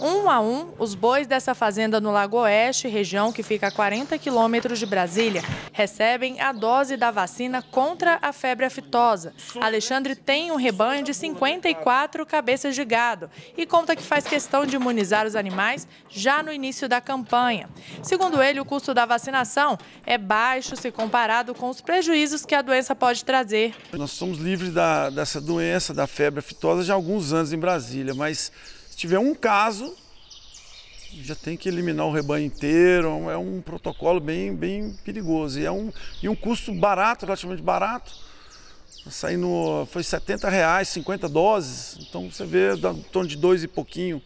um a um, os bois dessa fazenda no Lago Oeste, região que fica a 40 quilômetros de Brasília, recebem a dose da vacina contra a febre aftosa. Alexandre tem um rebanho de 54 cabeças de gado e conta que faz questão de imunizar os animais já no início da campanha. Segundo ele, o custo da vacinação é baixo se comparado com os prejuízos que a doença pode trazer. Nós somos livres da, dessa doença, da febre aftosa, já há alguns anos em Brasília, mas tiver um caso, já tem que eliminar o rebanho inteiro. É um protocolo bem, bem perigoso. E, é um, e um custo barato, relativamente barato. Saindo, foi 70 reais, 50 doses. Então você vê, dá em torno de dois e pouquinho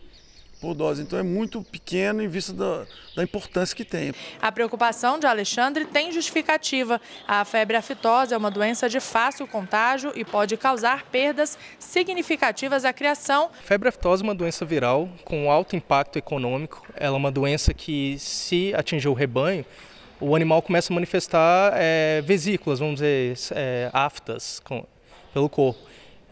por dose. Então é muito pequeno em vista da, da importância que tem. A preocupação de Alexandre tem justificativa. A febre aftosa é uma doença de fácil contágio e pode causar perdas significativas à criação. febre aftosa é uma doença viral com alto impacto econômico. Ela é uma doença que, se atingir o rebanho, o animal começa a manifestar é, vesículas, vamos dizer, é, aftas com, pelo corpo.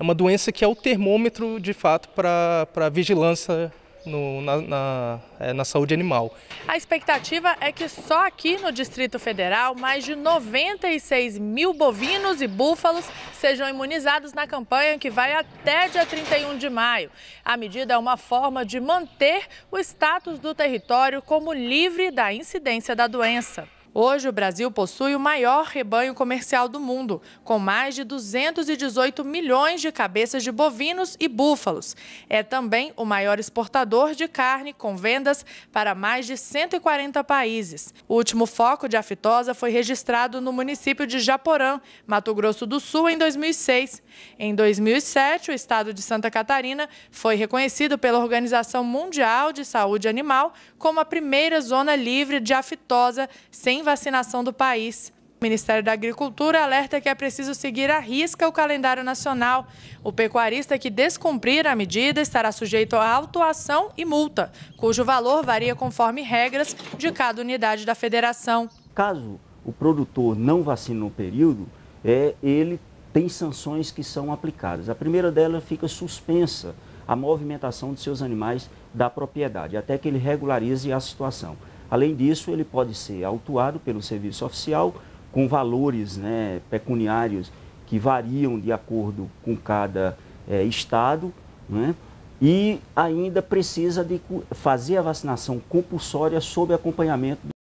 É uma doença que é o termômetro, de fato, para a vigilância no, na, na, é, na, saúde animal. A expectativa é que só aqui no Distrito Federal mais de 96 mil bovinos e búfalos sejam imunizados na campanha que vai até dia 31 de maio. A medida é uma forma de manter o status do território como livre da incidência da doença. Hoje, o Brasil possui o maior rebanho comercial do mundo, com mais de 218 milhões de cabeças de bovinos e búfalos. É também o maior exportador de carne, com vendas para mais de 140 países. O último foco de aftosa foi registrado no município de Japorã, Mato Grosso do Sul, em 2006. Em 2007, o estado de Santa Catarina foi reconhecido pela Organização Mundial de Saúde Animal como a primeira zona livre de aftosa sem vacinação do país. O Ministério da Agricultura alerta que é preciso seguir à risca o calendário nacional. O pecuarista que descumprir a medida estará sujeito a autuação e multa, cujo valor varia conforme regras de cada unidade da federação. Caso o produtor não vacine no período, é, ele tem sanções que são aplicadas. A primeira delas fica suspensa a movimentação de seus animais da propriedade, até que ele regularize a situação. Além disso, ele pode ser autuado pelo serviço oficial com valores né, pecuniários que variam de acordo com cada é, estado, né? e ainda precisa de fazer a vacinação compulsória sob acompanhamento